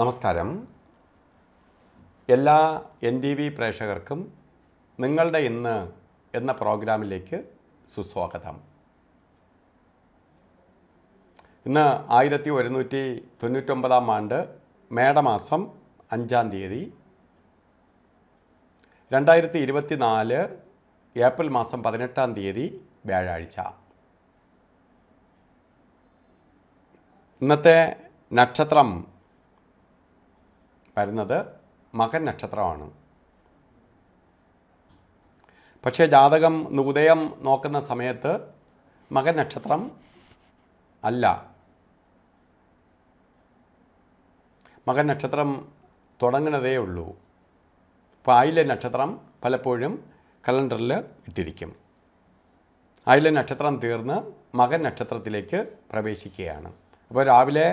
നമസ്കാരം എല്ലാ N T V പ്രേക്ഷകർക്കും നിങ്ങളുടെ ഇന്ന് എന്ന പ്രോഗ്രാമിലേക്ക് സുസ്വാഗതം ഇന്ന് ആയിരത്തി ഒരുന്നൂറ്റി തൊണ്ണൂറ്റൊമ്പതാം ആണ്ട് മേടമാസം അഞ്ചാം തീയതി രണ്ടായിരത്തി ഇരുപത്തി നാല് ഏപ്രിൽ മാസം പതിനെട്ടാം തീയതി വ്യാഴാഴ്ച ഇന്നത്തെ നക്ഷത്രം വരുന്നത് മകൻ നക്ഷത്രമാണ് പക്ഷേ ജാതകം നൂതയം നോക്കുന്ന സമയത്ത് മകൻ നക്ഷത്രം അല്ല മകൻ നക്ഷത്രം തുടങ്ങണതേ ഉള്ളൂ അപ്പോൾ ആയില നക്ഷത്രം പലപ്പോഴും കലണ്ടറിൽ ഇട്ടിരിക്കും ആയില നക്ഷത്രം തീർന്ന് മകൻ നക്ഷത്രത്തിലേക്ക് പ്രവേശിക്കുകയാണ് അപ്പോൾ രാവിലെ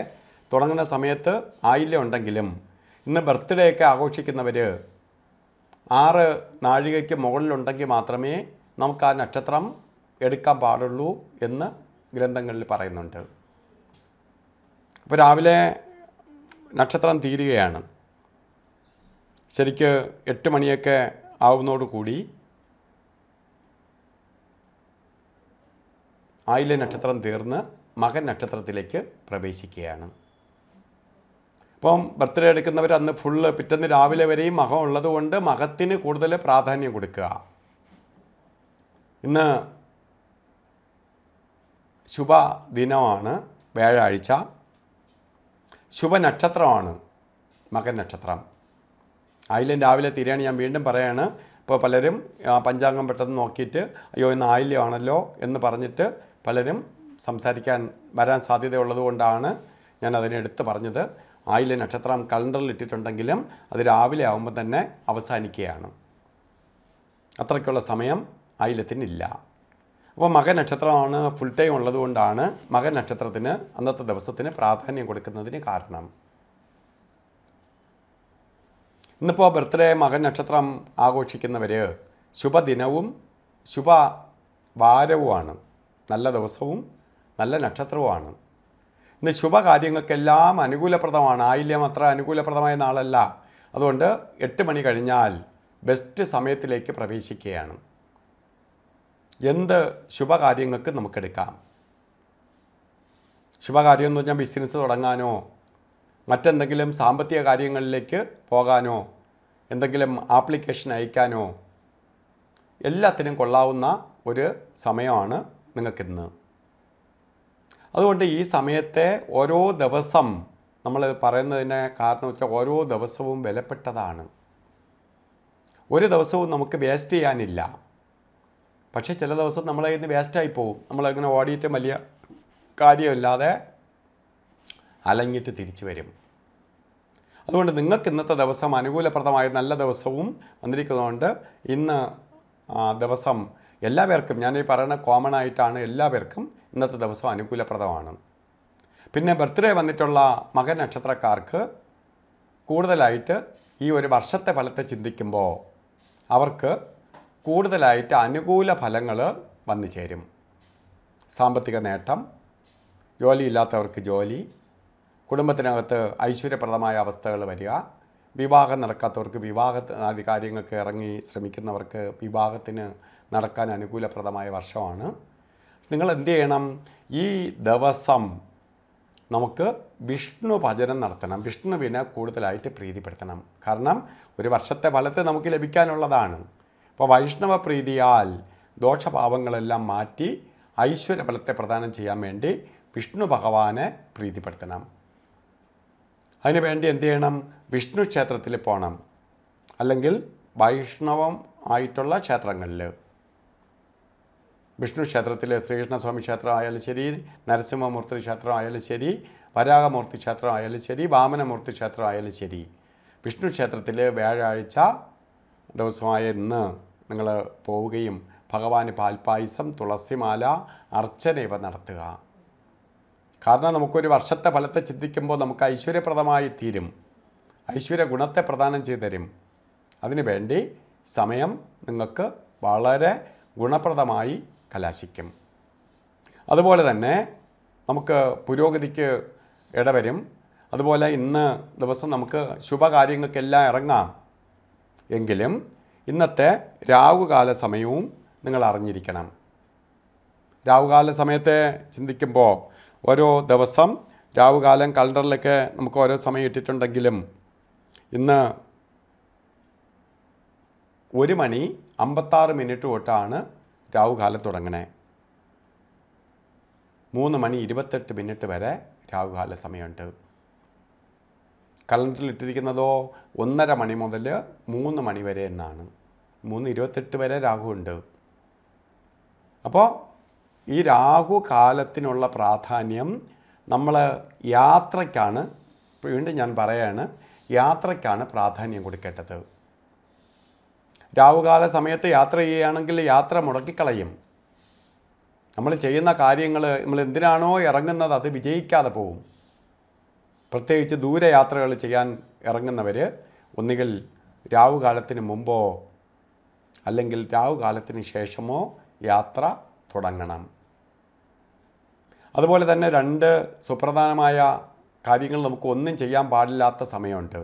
തുടങ്ങുന്ന സമയത്ത് ആയില ഉണ്ടെങ്കിലും ഇന്ന് ബർത്ത്ഡേ ഒക്കെ ആഘോഷിക്കുന്നവർ ആറ് നാഴികയ്ക്ക് മുകളിലുണ്ടെങ്കിൽ മാത്രമേ നമുക്ക് ആ നക്ഷത്രം എടുക്കാൻ പാടുള്ളൂ എന്ന് ഗ്രന്ഥങ്ങളിൽ പറയുന്നുണ്ട് അപ്പോൾ രാവിലെ നക്ഷത്രം തീരുകയാണ് ശരിക്ക് എട്ട് മണിയൊക്കെ ആവുന്നതോടുകൂടി ആയില നക്ഷത്രം തീർന്ന് മകൻ നക്ഷത്രത്തിലേക്ക് പ്രവേശിക്കുകയാണ് ഇപ്പം ബർത്ത്ഡേ എടുക്കുന്നവർ അന്ന് ഫുള്ള് പിറ്റന്ന് രാവിലെ വരെയും മകം ഉള്ളതുകൊണ്ട് മകത്തിന് കൂടുതൽ പ്രാധാന്യം കൊടുക്കുക ഇന്ന് ശുഭ ദിനമാണ് വ്യാഴാഴ്ച നക്ഷത്രമാണ് മകൻ നക്ഷത്രം ആയില്യം രാവിലെ തീരാണ് ഞാൻ വീണ്ടും പറയാണ് ഇപ്പോൾ പലരും പഞ്ചാംഗം പെട്ടെന്ന് നോക്കിയിട്ട് അയ്യോ ഇന്ന് ആയില്യമാണല്ലോ എന്ന് പറഞ്ഞിട്ട് പലരും സംസാരിക്കാൻ വരാൻ സാധ്യതയുള്ളത് കൊണ്ടാണ് ഞാൻ അതിനെടുത്ത് പറഞ്ഞത് ആയില്യ നക്ഷത്രം കലണ്ടറിൽ ഇട്ടിട്ടുണ്ടെങ്കിലും അത് രാവിലെ ആകുമ്പോൾ തന്നെ അവസാനിക്കുകയാണ് അത്രയ്ക്കുള്ള സമയം ഇല്ല അപ്പോൾ മകനക്ഷത്രമാണ് ഫുൾ ടൈം ഉള്ളതുകൊണ്ടാണ് മകനക്ഷത്രത്തിന് അന്നത്തെ ദിവസത്തിന് പ്രാധാന്യം കൊടുക്കുന്നതിന് കാരണം ഇന്നിപ്പോൾ ബർത്ത്ഡേ മകൻ നക്ഷത്രം ആഘോഷിക്കുന്നവർ ശുഭദിനവും ശുഭ വാരവുമാണ് നല്ല ദിവസവും നല്ല നക്ഷത്രവുമാണ് ഇന്ന് ശുഭകാര്യങ്ങൾക്കെല്ലാം അനുകൂലപ്രദമാണ് ആയില്യം അത്ര അനുകൂലപ്രദമായ നാളല്ല അതുകൊണ്ട് എട്ട് മണി കഴിഞ്ഞാൽ ബെസ്റ്റ് സമയത്തിലേക്ക് പ്രവേശിക്കുകയാണ് എന്ത് ശുഭകാര്യങ്ങൾക്ക് നമുക്കെടുക്കാം ശുഭകാര്യം എന്ന് പറഞ്ഞാൽ ബിസിനസ് തുടങ്ങാനോ മറ്റെന്തെങ്കിലും സാമ്പത്തിക കാര്യങ്ങളിലേക്ക് പോകാനോ എന്തെങ്കിലും ആപ്ലിക്കേഷൻ അയക്കാനോ എല്ലാത്തിനും കൊള്ളാവുന്ന ഒരു സമയമാണ് നിങ്ങൾക്കിന്ന് അതുകൊണ്ട് ഈ സമയത്തെ ഓരോ ദിവസം നമ്മൾ പറയുന്നതിന് കാരണം വെച്ചാൽ ഓരോ ദിവസവും വിലപ്പെട്ടതാണ് ഒരു ദിവസവും നമുക്ക് വേസ്റ്റ് ചെയ്യാനില്ല പക്ഷേ ചില ദിവസം നമ്മളെ ഇന്ന് വേസ്റ്റായി പോവും നമ്മളങ്ങനെ ഓടിയിട്ട് വലിയ കാര്യമില്ലാതെ അലഞ്ഞിട്ട് തിരിച്ചു വരും അതുകൊണ്ട് നിങ്ങൾക്ക് ഇന്നത്തെ ദിവസം അനുകൂലപ്രദമായ നല്ല ദിവസവും വന്നിരിക്കുന്നതുകൊണ്ട് ഇന്ന് ദിവസം എല്ലാവർക്കും ഞാനീ ഞാൻ ഈ പറയുന്ന കോമൺ ആയിട്ടാണ് എല്ലാവർക്കും ഇന്നത്തെ ദിവസം അനുകൂലപ്രദമാണ് പിന്നെ ബർത്ത്ഡേ വന്നിട്ടുള്ള മകൻ നക്ഷത്രക്കാർക്ക് കൂടുതലായിട്ട് ഈ ഒരു വർഷത്തെ ഫലത്തെ ചിന്തിക്കുമ്പോൾ അവർക്ക് കൂടുതലായിട്ട് അനുകൂല ഫലങ്ങൾ വന്നു ചേരും സാമ്പത്തിക നേട്ടം ജോലിയില്ലാത്തവർക്ക് ജോലി കുടുംബത്തിനകത്ത് ഐശ്വര്യപ്രദമായ അവസ്ഥകൾ വരിക വിവാഹം നടക്കാത്തവർക്ക് വിവാഹ കാര്യങ്ങൾക്ക് ഇറങ്ങി ശ്രമിക്കുന്നവർക്ക് വിവാഹത്തിന് നടക്കാൻ അനുകൂലപ്രദമായ വർഷമാണ് നിങ്ങൾ എന്ത് ചെയ്യണം ഈ ദിവസം നമുക്ക് വിഷ്ണു ഭജനം നടത്തണം വിഷ്ണുവിനെ കൂടുതലായിട്ട് പ്രീതിപ്പെടുത്തണം കാരണം ഒരു വർഷത്തെ ഫലത്തെ നമുക്ക് ലഭിക്കാനുള്ളതാണ് അപ്പോൾ വൈഷ്ണവ പ്രീതിയാൽ ദോഷഭാവങ്ങളെല്ലാം മാറ്റി ഐശ്വര്യഫലത്തെ പ്രദാനം ചെയ്യാൻ വേണ്ടി വിഷ്ണു ഭഗവാനെ പ്രീതിപ്പെടുത്തണം അതിനുവേണ്ടി എന്ത് ചെയ്യണം വിഷ്ണു ക്ഷേത്രത്തിൽ പോകണം അല്ലെങ്കിൽ വൈഷ്ണവം ആയിട്ടുള്ള ക്ഷേത്രങ്ങളിൽ വിഷ്ണു ക്ഷേത്രത്തിലെ ശ്രീകൃഷ്ണസ്വാമി ക്ഷേത്രം ആയാലും ശരി നരസിംഹമൂർത്തി ക്ഷേത്രം ആയാലും ശരി വരാഹമൂർത്തി ക്ഷേത്രം ആയാലും ശരി വാമനമൂർത്തി ക്ഷേത്രം ആയാലും ശരി വിഷ്ണു ക്ഷേത്രത്തിൽ വ്യാഴാഴ്ച ദിവസമായ ഇന്ന് നിങ്ങൾ പോവുകയും ഭഗവാന് പാൽപ്പായസം തുളസിമാല അർച്ചന ഇവ നടത്തുക കാരണം നമുക്കൊരു വർഷത്തെ ഫലത്തെ ചിന്തിക്കുമ്പോൾ നമുക്ക് ഐശ്വര്യപ്രദമായി തീരും ഐശ്വര്യ ഗുണത്തെ പ്രദാനം ചെയ്തു തരും അതിനുവേണ്ടി സമയം നിങ്ങൾക്ക് വളരെ ഗുണപ്രദമായി കലാശിക്കും അതുപോലെ തന്നെ നമുക്ക് പുരോഗതിക്ക് ഇടവരും അതുപോലെ ഇന്ന് ദിവസം നമുക്ക് ശുഭകാര്യങ്ങൾക്കെല്ലാം ഇറങ്ങാം എങ്കിലും ഇന്നത്തെ രാവുകാല സമയവും നിങ്ങൾ അറിഞ്ഞിരിക്കണം രാവുകാല സമയത്തെ ചിന്തിക്കുമ്പോൾ ഓരോ ദിവസം രാവുകാലം കലണ്ടറിലൊക്കെ നമുക്ക് ഓരോ സമയം ഇട്ടിട്ടുണ്ടെങ്കിലും ഇന്ന് ഒരു മണി അമ്പത്താറ് മിനിറ്റ് തൊട്ടാണ് തുടങ്ങണേ മൂന്ന് മണി ഇരുപത്തെട്ട് മിനിറ്റ് വരെ രാഹുകാല സമയമുണ്ട് കലണ്ടറിൽ ഇട്ടിരിക്കുന്നതോ ഒന്നര മണി മുതൽ മൂന്ന് മണി വരെ എന്നാണ് മൂന്ന് ഇരുപത്തെട്ട് വരെ രാഹു ഉണ്ട് അപ്പോൾ ഈ രാഹു കാലത്തിനുള്ള പ്രാധാന്യം നമ്മൾ യാത്രയ്ക്കാണ് വീണ്ടും ഞാൻ പറയാണ് യാത്രയ്ക്കാണ് പ്രാധാന്യം കൊടുക്കേണ്ടത് രാവുകാല സമയത്ത് യാത്ര ചെയ്യുകയാണെങ്കിൽ യാത്ര മുടക്കിക്കളയും നമ്മൾ ചെയ്യുന്ന കാര്യങ്ങൾ നമ്മൾ എന്തിനാണോ ഇറങ്ങുന്നത് അത് വിജയിക്കാതെ പോകും പ്രത്യേകിച്ച് ദൂരയാത്രകൾ ചെയ്യാൻ ഇറങ്ങുന്നവർ ഒന്നുകിൽ രാവുകാലത്തിന് മുമ്പോ അല്ലെങ്കിൽ രാവുകാലത്തിന് ശേഷമോ യാത്ര തുടങ്ങണം അതുപോലെ തന്നെ രണ്ട് സുപ്രധാനമായ കാര്യങ്ങൾ നമുക്ക് ഒന്നും ചെയ്യാൻ പാടില്ലാത്ത സമയമുണ്ട്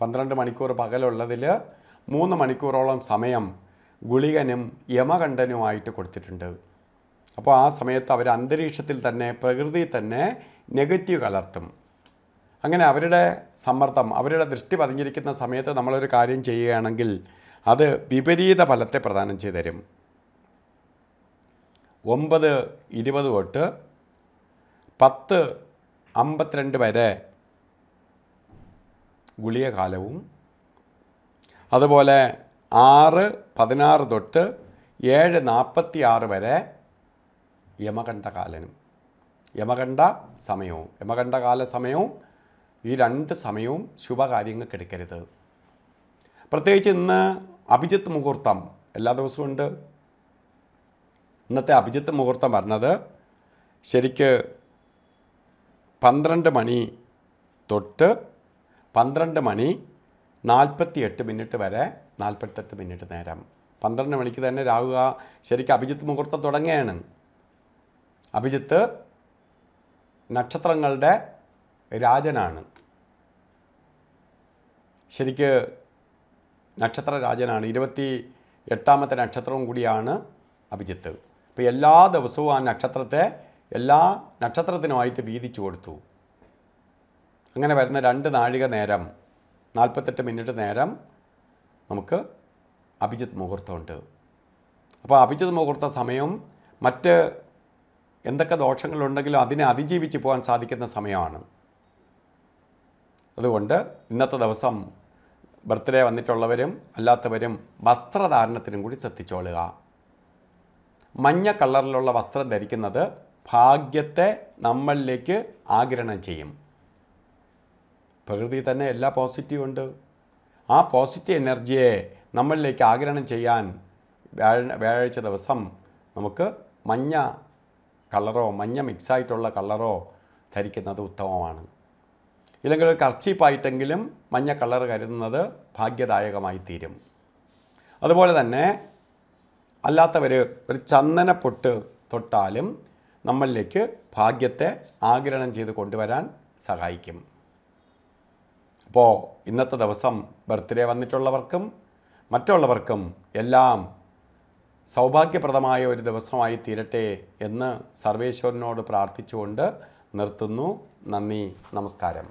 പന്ത്രണ്ട് മണിക്കൂർ പകലുള്ളതിൽ മൂന്ന് മണിക്കൂറോളം സമയം ഗുളികനും യമകണ്ഠനുമായിട്ട് കൊടുത്തിട്ടുണ്ട് അപ്പോൾ ആ സമയത്ത് അവർ അന്തരീക്ഷത്തിൽ തന്നെ പ്രകൃതി തന്നെ നെഗറ്റീവ് കലർത്തും അങ്ങനെ അവരുടെ സമ്മർദ്ദം അവരുടെ ദൃഷ്ടി പതിഞ്ഞിരിക്കുന്ന സമയത്ത് നമ്മളൊരു കാര്യം ചെയ്യുകയാണെങ്കിൽ അത് വിപരീത ഫലത്തെ പ്രദാനം ചെയ്തു തരും ഒമ്പത് ഇരുപത് തൊട്ട് പത്ത് അമ്പത്തിരണ്ട് വരെ കാലവും അതുപോലെ ആറ് പതിനാറ് തൊട്ട് ഏഴ് നാൽപ്പത്തി ആറ് വരെ യമകണ്ഠകാലനും യമകണ്ഠ സമയവും യമകണ്ഠകാല സമയവും ഈ രണ്ട് സമയവും ശുഭകാര്യങ്ങൾക്ക് എടുക്കരുത് പ്രത്യേകിച്ച് ഇന്ന് അഭിജിത്ത് മുഹൂർത്തം എല്ലാ ദിവസവും ഉണ്ട് ഇന്നത്തെ അഭിജിത്ത് മുഹൂർത്തം പറഞ്ഞത് ശരിക്ക് പന്ത്രണ്ട് മണി തൊട്ട് പന്ത്രണ്ട് മണി നാൽപ്പത്തിയെട്ട് മിനിറ്റ് വരെ നാൽപ്പത്തെട്ട് മിനിറ്റ് നേരം പന്ത്രണ്ട് മണിക്ക് തന്നെ രാഹു ശരിക്കും അഭിജിത്ത് മുഹൂർത്തം തുടങ്ങുകയാണ് അഭിജിത്ത് നക്ഷത്രങ്ങളുടെ രാജനാണ് ശരിക്ക് നക്ഷത്ര രാജനാണ് ഇരുപത്തി എട്ടാമത്തെ നക്ഷത്രവും കൂടിയാണ് അഭിജിത്ത് അപ്പോൾ എല്ലാ ദിവസവും ആ നക്ഷത്രത്തെ എല്ലാ നക്ഷത്രത്തിനുമായിട്ട് വീതിച്ചു കൊടുത്തു അങ്ങനെ വരുന്ന രണ്ട് നാഴിക നേരം നാൽപ്പത്തെട്ട് മിനിറ്റ് നേരം നമുക്ക് അഭിജിത് മുഹൂർത്തമുണ്ട് അപ്പോൾ അഭിജിത് മുഹൂർത്ത സമയം മറ്റ് എന്തൊക്കെ ദോഷങ്ങളുണ്ടെങ്കിലും അതിനെ അതിജീവിച്ച് പോകാൻ സാധിക്കുന്ന സമയമാണ് അതുകൊണ്ട് ഇന്നത്തെ ദിവസം ബർത്ത്ഡേ വന്നിട്ടുള്ളവരും അല്ലാത്തവരും വസ്ത്രധാരണത്തിനും കൂടി ശ്രദ്ധിച്ചോളുക മഞ്ഞ കളറിലുള്ള വസ്ത്രം ധരിക്കുന്നത് ഭാഗ്യത്തെ നമ്മളിലേക്ക് ആഗിരണം ചെയ്യും പ്രകൃതി തന്നെ എല്ലാ പോസിറ്റീവ് ഉണ്ട് ആ പോസിറ്റീവ് എനർജിയെ നമ്മളിലേക്ക് ആഗിരണം ചെയ്യാൻ വ്യാഴാഴ്ച ദിവസം നമുക്ക് മഞ്ഞ കളറോ മഞ്ഞ മിക്സായിട്ടുള്ള കളറോ ധരിക്കുന്നത് ഉത്തമമാണ് ഇല്ലെങ്കിൽ ഒരു കർച്ചീപ്പായിട്ടെങ്കിലും മഞ്ഞ കളർ കരുതുന്നത് ഭാഗ്യദായകമായി തീരും അതുപോലെ തന്നെ അല്ലാത്തവർ ഒരു ചന്ദന പൊട്ട് തൊട്ടാലും നമ്മളിലേക്ക് ഭാഗ്യത്തെ ആഗിരണം ചെയ്ത് കൊണ്ടുവരാൻ സഹായിക്കും ഇപ്പോൾ ഇന്നത്തെ ദിവസം ബർത്ത്ഡേ വന്നിട്ടുള്ളവർക്കും മറ്റുള്ളവർക്കും എല്ലാം സൗഭാഗ്യപ്രദമായ ഒരു ദിവസമായി തീരട്ടെ എന്ന് സർവേശ്വരനോട് പ്രാർത്ഥിച്ചുകൊണ്ട് നിർത്തുന്നു നന്ദി നമസ്കാരം